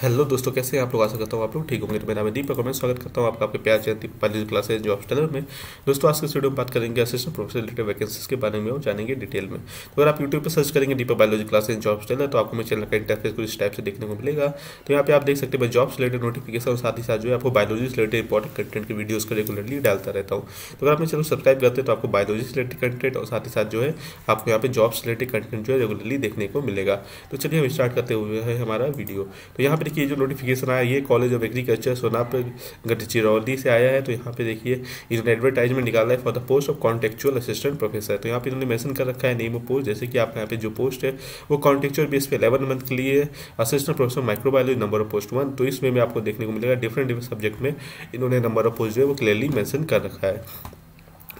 hello दोस्तों कैसे हैं आप लोग आशा करता हूँ आप लोग ठीक होंगे तो मेरा मैं दीपक और मैं स्वागत करता हूँ आपका आपके प्यार जयंती पाली क्लासेज जॉब स्टेलर में दोस्तों आज के वीडियो में बात करेंगे असिस्टेंट प्रोफेसर रिलेटेड वैकेंसीज के बारे में और जानेंगे डिटेल में तो अगर आप यूट्यूब पर सर्च करेंगे Deepak biology classes job stellar तो आपको मेरे चैनल का इंटरफेस कुछ टाइप से देखने को मिलेगा तो यहाँ पे आप देख सकते हैं जॉब रिलेटेड नोटिफिकेशन और साथ ही साथ जो है आपको बायोलॉजी रिलेटेड इंपॉर्टेंट कंटेंट की वीडियोज को रेगुलरली डालता रहता हूँ तो अगर आप मेरे चैनल सब्सक्राइब करते हैं तो आपको बायोलॉजी रिलेटेड कंटेंट और साथ ही साथ जो है आपको यहाँ पे जॉब रिलेटेड कंटेंट जो है रेगुलरली देखने को मिलेगा तो चलिए हम स्टार्ट करते हुए हमारा वीडियो तो यहाँ पर गवर्नमेंट की जो नोटिफिकेशन आया ये college of agriculture Sonapur Gadchiroli से आया है तो यहाँ पे देखिए इन्होंने एडवर्टाइजमेंट निकाला है for the post of contractual assistant professor तो यहाँ पे इन्होंने मैंशन कर रखा है नेम ऑफ पोस्ट जैसे कि आप यहाँ पे जो पोस्ट है वो कॉन्टेक्चुअल बेस पे इलेवन मंथ के लिए assistant professor microbiology number of post one तो इसमें भी आपको देखने को मिलेगा डिफरेंट डिफरेंट सब्जेक्ट में इन्होंने नंबर ऑफ पोस्ट जो है वो क्लियरली मैंशन कर रखा है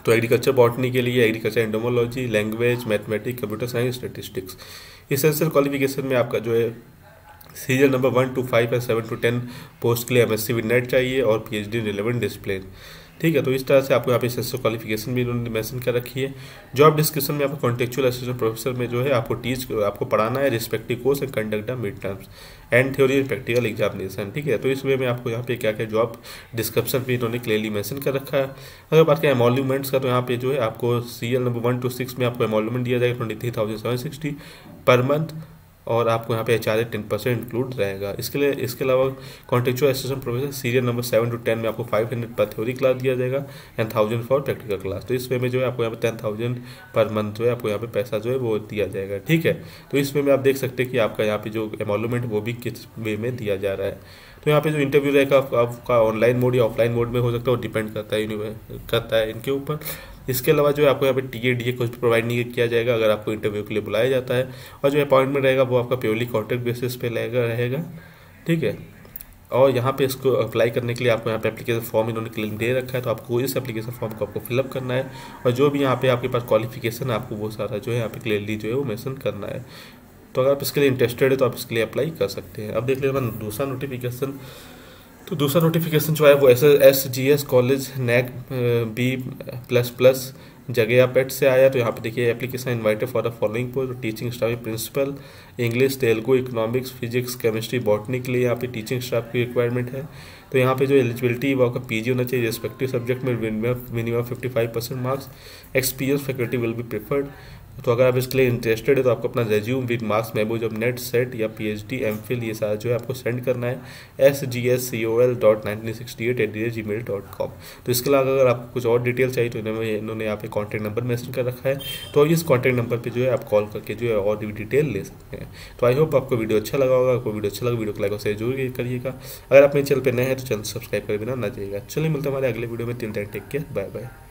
तो एग्रीकल्चर बॉटनी के लिए agriculture entomology language mathematics computer science statistics essential qualification में आपका जो है serial number one two five या सेवन टू टेन पोस्ट के लिए एम एस सी नेट चाहिए और P H D relevant display ठीक है तो इस तरह से आपको यहाँ पे एस क्वालिफिकेशन भी इन्होंने मैंशन कर रखी है जॉब डिस्क्रिप्शन में आपको कॉन्टेक्चुअल असिस्टेंट प्रोफेसर में जो है आपको टीच आपको पढ़ाना है respective course and conduct mid terms and theory and practical examination ठीक है तो इस वे में आपको यहाँ पे क्या क्या जॉब डिस्क्रिप्शन भी इन्होंने क्लियरली मैंशन कर रखा है अगर बात करें एमोलूमेंट्स का तो यहाँ पे जो है आपको C number one two six में आपको एमोलूमेंट दिया जाएगा twenty three thousand seven sixty per month और आपको यहाँ पे H R ten percent include रहेगा इसके लिए इसके अलावा contractual assistant professor serial number seven to ten में आपको five hundred per theory class दिया जाएगा and thousand for practical class तो इस वे में जो है आपको यहाँ पे टेन थाउजेंड पर मंथ जो है आपको यहाँ पे पैसा जो है वो दिया जाएगा ठीक है तो इस वे में आप देख सकते हैं कि आपका यहाँ पे जो एमोलमेंट वो भी किस वे में दिया जा रहा है तो यहाँ पे जो इंटरव्यू रहेगा आपका ऑनलाइन मोड या ऑफलाइन मोड में हो सकता है वो डिपेंड करता है करता है इनके ऊपर इसके अलावा जो है आपको यहाँ पे टी ए डी ए कुछ प्रोवाइड नहीं किया जाएगा अगर आपको इंटरव्यू के लिए बुलाया जाता है और जो अपॉइंटमेंट रहेगा वो आपका प्योरली कॉन्ट्रैक्ट बेसिस पे रहेगा रहेगा ठीक है और यहाँ पे इसको अप्लाई करने के लिए आपको यहाँ पे एप्लीकेशन फॉर्म इन्होंने क्लिक दे रखा है तो आपको इस एप्लीकेशन फॉर्म को आपको फिलअप करना है और जो भी यहाँ पे आपके पास क्वालिफिकेशन है आपको वो सारा जो है यहाँ पे क्लियरली जो है वो मेंशन करना है तो अगर आप इसके लिए इंटरेस्टेड है तो आप इसके लिए अप्लाई कर सकते हैं अब देख लेना दूसरा नोटिफिकेशन तो दूसरा नोटिफिकेशन जो है वो S S G S college NAAC B plus plus जगह पेट से आया तो यहाँ पे देखिए application invited for the following post teaching staff principal English Telugu economics physics chemistry botany के लिए यहाँ पे टीचिंग स्टाफ की रिक्वायरमेंट है तो यहाँ पे जो एलिजिबिलिटी वो आपका पी होना चाहिए रेस्पेक्टिव सब्जेक्ट में minimum fifty five percent marks experience faculty will be preferred तो अगर आप इसके लिए इंटरेस्टेड है तो आपको अपना रेज्यूम विद मार्क्स मेबो जब नेट सेट या P H D M Phil ये सारा जो है आपको सेंड करना है S G S C O L dot nineteen sixty eight at D Gmail dot com तो इसके अलावा अगर आपको कुछ और डिटेल चाहिए तो इन्होंने इन्होंने यहाँ पे कॉन्टैक्ट नंबर मैसेज कर रखा है तो इस कॉन्टैक्ट नंबर पर जो है आप कॉल करके जो है और भी डिटेल ले सकते हैं तो आई होप आपको वीडियो अच्छा लगा होगा आपको वीडियो अच्छा लगा वीडियो को लाइक और शेयर जरूर करिएगा अगर आप मेरे चैनल पर नए हैं तो चैनल सब्सक्राइब कर बिना ना जाइएगा चलिए मिलते हैं हमारे अगले वीडियो में तीन till take care bye bye